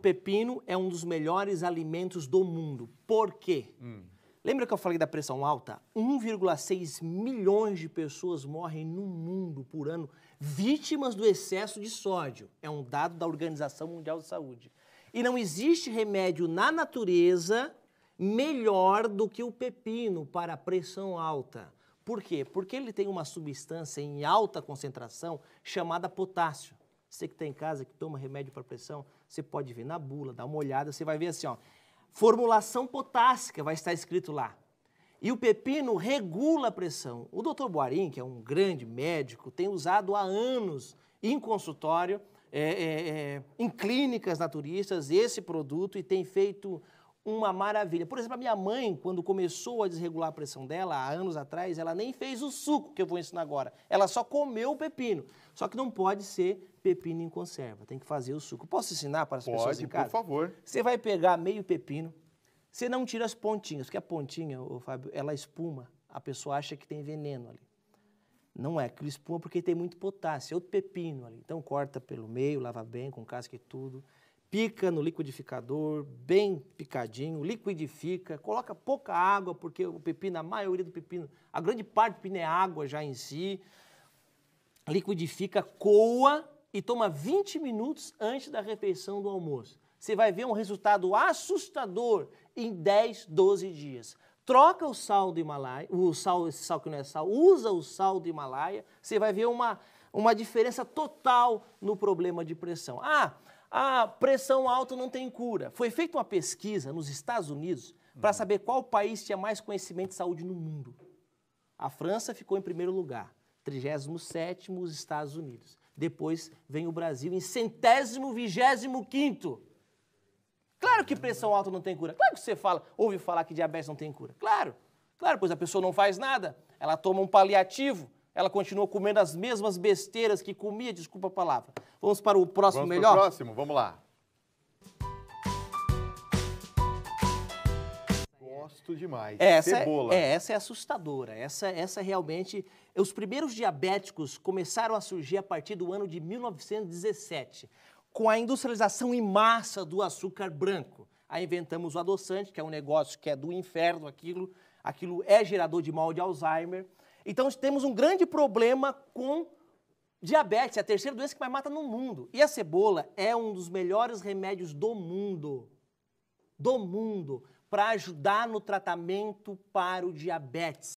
pepino é um dos melhores alimentos do mundo. Por quê? Hum. Lembra que eu falei da pressão alta? 1,6 milhões de pessoas morrem no mundo por ano vítimas do excesso de sódio. É um dado da Organização Mundial de Saúde. E não existe remédio na natureza melhor do que o pepino para a pressão alta. Por quê? Porque ele tem uma substância em alta concentração chamada potássio. Você que está em casa, que toma remédio para pressão, você pode ver na bula, dar uma olhada, você vai ver assim, ó. Formulação potássica vai estar escrito lá. E o pepino regula a pressão. O doutor Boarim, que é um grande médico, tem usado há anos em consultório, é, é, é, em clínicas naturistas, esse produto e tem feito uma maravilha. Por exemplo, a minha mãe, quando começou a desregular a pressão dela, há anos atrás, ela nem fez o suco que eu vou ensinar agora. Ela só comeu o pepino. Só que não pode ser pepino em conserva, tem que fazer o suco. Posso ensinar para as pode, pessoas em casa? por favor. Você vai pegar meio pepino, você não tira as pontinhas, porque a pontinha, o Fábio, ela espuma. A pessoa acha que tem veneno ali. Não é, aquilo espuma porque tem muito potássio, é outro pepino ali. Então corta pelo meio, lava bem, com casca e tudo pica no liquidificador, bem picadinho, liquidifica, coloca pouca água, porque o pepino, a maioria do pepino, a grande parte do pepino é água já em si. Liquidifica, coa e toma 20 minutos antes da refeição do almoço. Você vai ver um resultado assustador em 10, 12 dias. Troca o sal do Himalaia, o sal, esse sal que não é sal, usa o sal do Himalaia, você vai ver uma, uma diferença total no problema de pressão. Ah, a pressão alta não tem cura. Foi feita uma pesquisa nos Estados Unidos uhum. para saber qual país tinha mais conhecimento de saúde no mundo. A França ficou em primeiro lugar, 37 os Estados Unidos. Depois vem o Brasil em centésimo, vigésimo quinto. Claro que pressão alta não tem cura. Claro que você fala, ouve falar que diabetes não tem cura. Claro, claro, pois a pessoa não faz nada, ela toma um paliativo, ela continua comendo as mesmas besteiras que comia, desculpa a palavra. Vamos para o próximo Vamos melhor? Para o próximo, vamos lá. Gosto demais. É, essa é- Cebola. É, essa é assustadora. Essa, essa é realmente. Os primeiros diabéticos começaram a surgir a partir do ano de 1917, com a industrialização em massa do açúcar branco. Aí inventamos o adoçante, que é um negócio que é do inferno, aquilo. Aquilo é gerador de mal de Alzheimer. Então temos um grande problema com diabetes, é a terceira doença que mais mata no mundo. E a cebola é um dos melhores remédios do mundo. Do mundo para ajudar no tratamento para o diabetes.